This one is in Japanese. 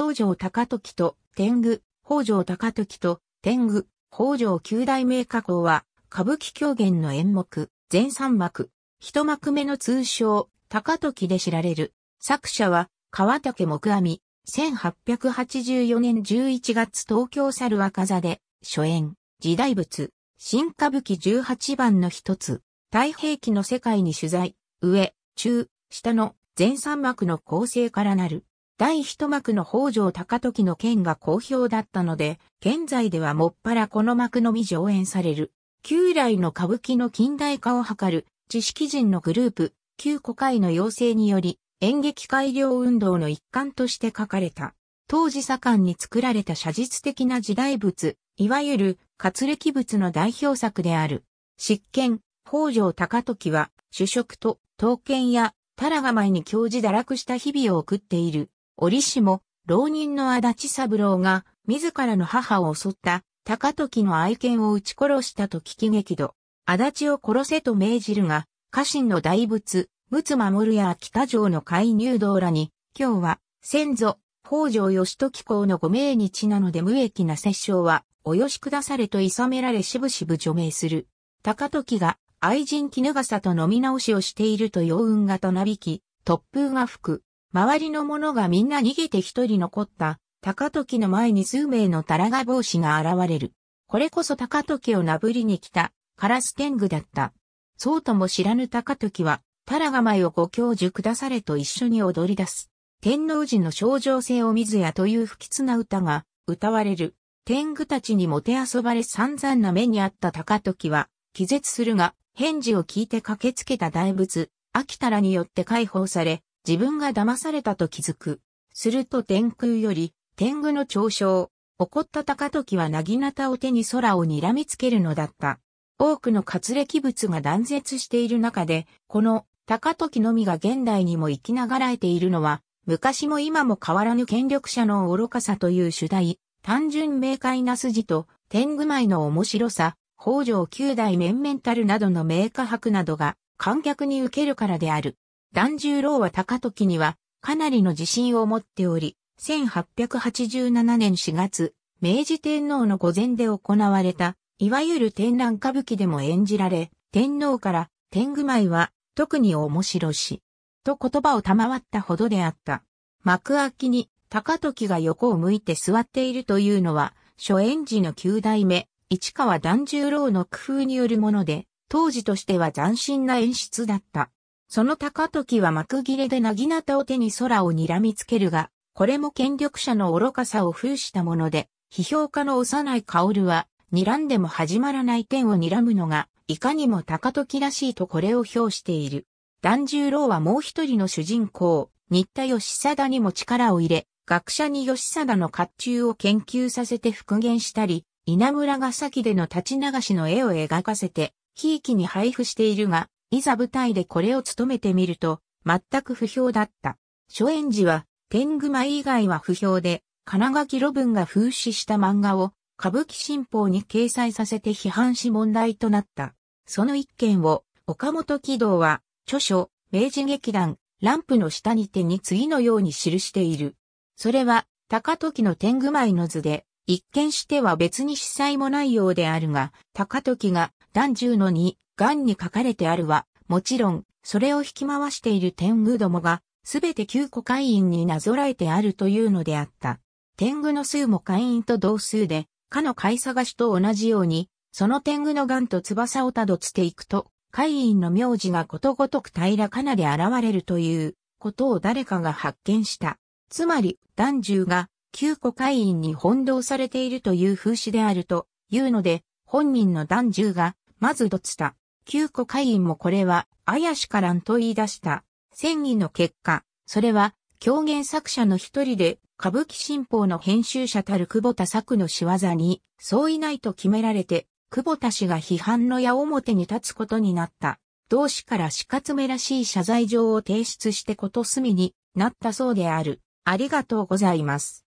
北条高時と天狗、北条高時と天狗、北条九代名加工は、歌舞伎狂言の演目、全三幕、一幕目の通称、高時で知られる。作者は、川竹木阿弥、1884年11月東京猿若座で、初演、時代物、新歌舞伎18番の一つ、太平記の世界に取材、上、中、下の全三幕の構成からなる。第一幕の北条高時の件が好評だったので、現在ではもっぱらこの幕のみ上演される。旧来の歌舞伎の近代化を図る知識人のグループ、旧古会の要請により、演劇改良運動の一環として書かれた。当時盛んに作られた写実的な時代物、いわゆる活歴物の代表作である。執権、北条高時は、主食と刀剣やタラが前に教授堕落した日々を送っている。折しも、浪人の足立三郎が、自らの母を襲った、高時の愛犬を撃ち殺したと聞き激怒。足立を殺せと命じるが、家臣の大仏、仏守や北城の介入道らに、今日は、先祖、北条義時公のご命日なので無益な殺生は、およしくだされと諌められしぶしぶ除名する。高時が、愛人絹笠と飲み直しをしていると陽雲がとなびき、突風が吹く。周りの者がみんな逃げて一人残った、高時の前に数名のタラガ帽子が現れる。これこそ高時をなぶりに来た、カラス天狗だった。そうとも知らぬ高時は、タラガ前をご教授下されと一緒に踊り出す。天皇寺の症状性を水やという不吉な歌が歌われる。天狗たちにもて遊ばれ散々な目にあった高時は、気絶するが、返事を聞いて駆けつけた大仏、秋たらによって解放され、自分が騙されたと気づく。すると天空より、天狗の嘲笑。怒った高時はなぎなたを手に空を睨みつけるのだった。多くの活歴物が断絶している中で、この高時のみが現代にも生きながらえているのは、昔も今も変わらぬ権力者の愚かさという主題、単純明快な筋と、天狗舞の面白さ、北条九代面々たるなどの名家博などが観客に受けるからである。團十郎は高時にはかなりの自信を持っており、1887年4月、明治天皇の御前で行われた、いわゆる天覧歌舞伎でも演じられ、天皇から天狗舞は特に面白し、と言葉を賜ったほどであった。幕開きに高時が横を向いて座っているというのは、初演時の九代目、市川團十郎の工夫によるもので、当時としては斬新な演出だった。その高時は幕切れでなぎなたを手に空を睨みつけるが、これも権力者の愚かさを封したもので、批評家の幼い薫は、睨んでも始まらない点を睨むのが、いかにも高時らしいとこれを評している。團十郎はもう一人の主人公、新田義貞にも力を入れ、学者に義貞の甲冑を研究させて復元したり、稲村ヶ崎での立ち流しの絵を描かせて、ひいきに配布しているが、いざ舞台でこれを務めてみると、全く不評だった。初演時は、天狗舞以外は不評で、金垣路文が風刺した漫画を、歌舞伎新報に掲載させて批判し問題となった。その一件を、岡本喜道は、著書、明治劇団、ランプの下に手に次のように記している。それは、高時の天狗舞の図で、一見しては別に司祭もないようであるが、高時が、男中の2、癌に書かれてあるは、もちろん、それを引き回している天狗どもが、すべて九個会員になぞらえてあるというのであった。天狗の数も会員と同数で、かの買い探しと同じように、その天狗の癌と翼をたどつていくと、会員の名字がことごとく平らかなで現れるということを誰かが発見した。つまり、男獣が九個会員に翻弄されているという風刺であるというので、本人の男獣が、まずどつた。旧古会員もこれは、怪しからんと言い出した。戦議の結果、それは、狂言作者の一人で、歌舞伎新報の編集者たる久保田作の仕業に、相違ないと決められて、久保田氏が批判の矢面に立つことになった。同志から死活めらしい謝罪状を提出してことすみになったそうである。ありがとうございます。